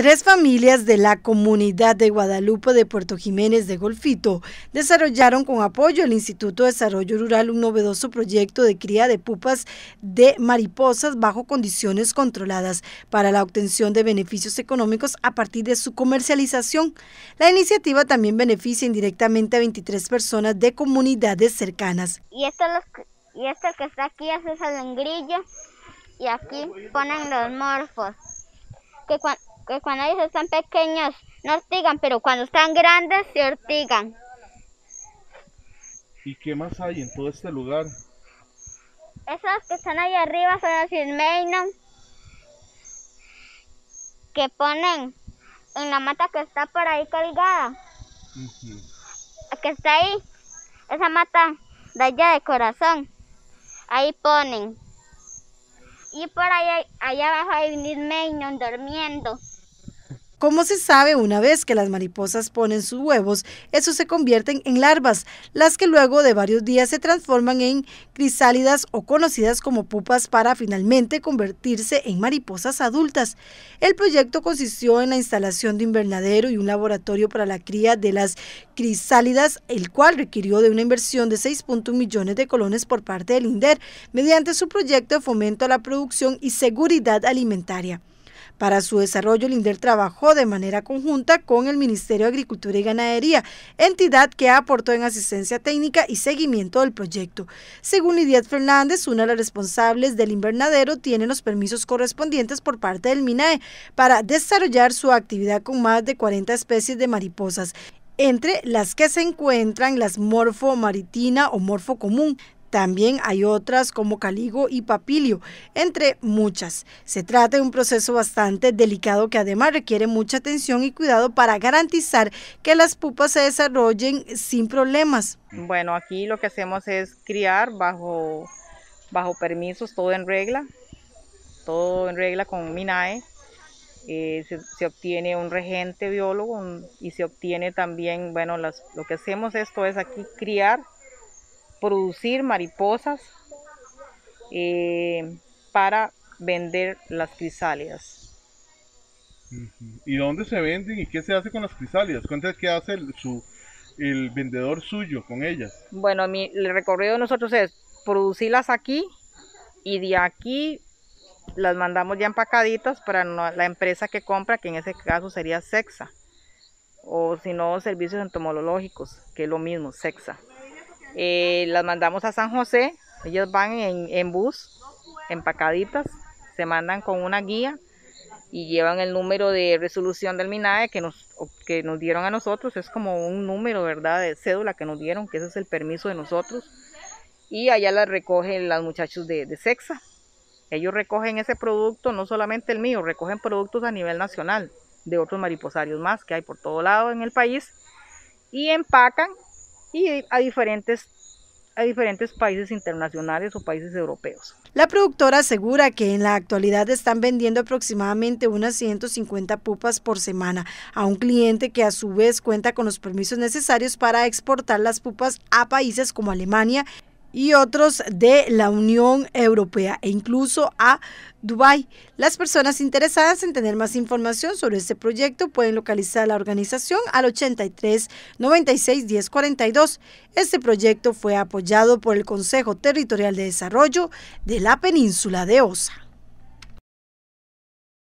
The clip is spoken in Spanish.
Tres familias de la comunidad de Guadalupe de Puerto Jiménez de Golfito desarrollaron con apoyo el Instituto de Desarrollo Rural un novedoso proyecto de cría de pupas de mariposas bajo condiciones controladas para la obtención de beneficios económicos a partir de su comercialización. La iniciativa también beneficia indirectamente a 23 personas de comunidades cercanas. Y esto, que está aquí es esa engrillo y aquí ponen los morfos. Que cuando ellos están pequeños no ortigan, pero cuando están grandes se ortigan. ¿Y qué más hay en todo este lugar? Esos que están ahí arriba son los ismeinon, que ponen en la mata que está por ahí colgada. Que está ahí, esa mata de allá de corazón. Ahí ponen. Y por ahí allá abajo hay un ismeinon durmiendo. Como se sabe, una vez que las mariposas ponen sus huevos, esos se convierten en larvas, las que luego de varios días se transforman en crisálidas o conocidas como pupas para finalmente convertirse en mariposas adultas. El proyecto consistió en la instalación de invernadero y un laboratorio para la cría de las crisálidas, el cual requirió de una inversión de 6.1 millones de colones por parte del INDER mediante su proyecto de fomento a la producción y seguridad alimentaria. Para su desarrollo, el trabajó de manera conjunta con el Ministerio de Agricultura y Ganadería, entidad que aportó en asistencia técnica y seguimiento del proyecto. Según Lidia Fernández, una de las responsables del invernadero, tiene los permisos correspondientes por parte del MINAE para desarrollar su actividad con más de 40 especies de mariposas entre las que se encuentran las morfo maritina o morfo común, también hay otras como Caligo y Papilio, entre muchas. Se trata de un proceso bastante delicado que además requiere mucha atención y cuidado para garantizar que las pupas se desarrollen sin problemas. Bueno, aquí lo que hacemos es criar bajo, bajo permisos, todo en regla, todo en regla con MINAE. Eh, se, obtiene un regente biólogo y se obtiene también, bueno, lo que hacemos esto es aquí criar producir mariposas eh, para vender las crisálidas. ¿Y dónde se venden y qué se hace con las crisálidas? Cuéntame qué hace el, el vendedor suyo con ellas. Bueno, mi, el recorrido de nosotros es producirlas aquí y de aquí las mandamos ya empacaditas para la empresa que compra, que en ese caso sería Sexa, o si no, servicios entomológicos, que es lo mismo, Sexa. Eh, las mandamos a San José, ellos van en, bus, empacaditas, se mandan con una guía y llevan el número de resolución del MINAE que nos, que nos dieron a nosotros, es como un número, ¿verdad?, de cédula que nos dieron, que ese es el permiso de nosotros. Y allá las recogen los muchachos de, de Sexa. Ellos recogen ese producto, no solamente el mío, recogen productos a nivel nacional de otros mariposarios más que hay por todo lado en el país y empacan y a diferentes a diferentes países internacionales o países europeos. La productora asegura que en la actualidad están vendiendo aproximadamente unas 150 pupas por semana a un cliente que a su vez cuenta con los permisos necesarios para exportar las pupas a países como Alemania, y otros de la Unión Europea e incluso a Dubái. Las personas interesadas en tener más información sobre este proyecto pueden localizar la organización al 83 96 10 42. Este proyecto fue apoyado por el Consejo Territorial de Desarrollo de la Península de Osa.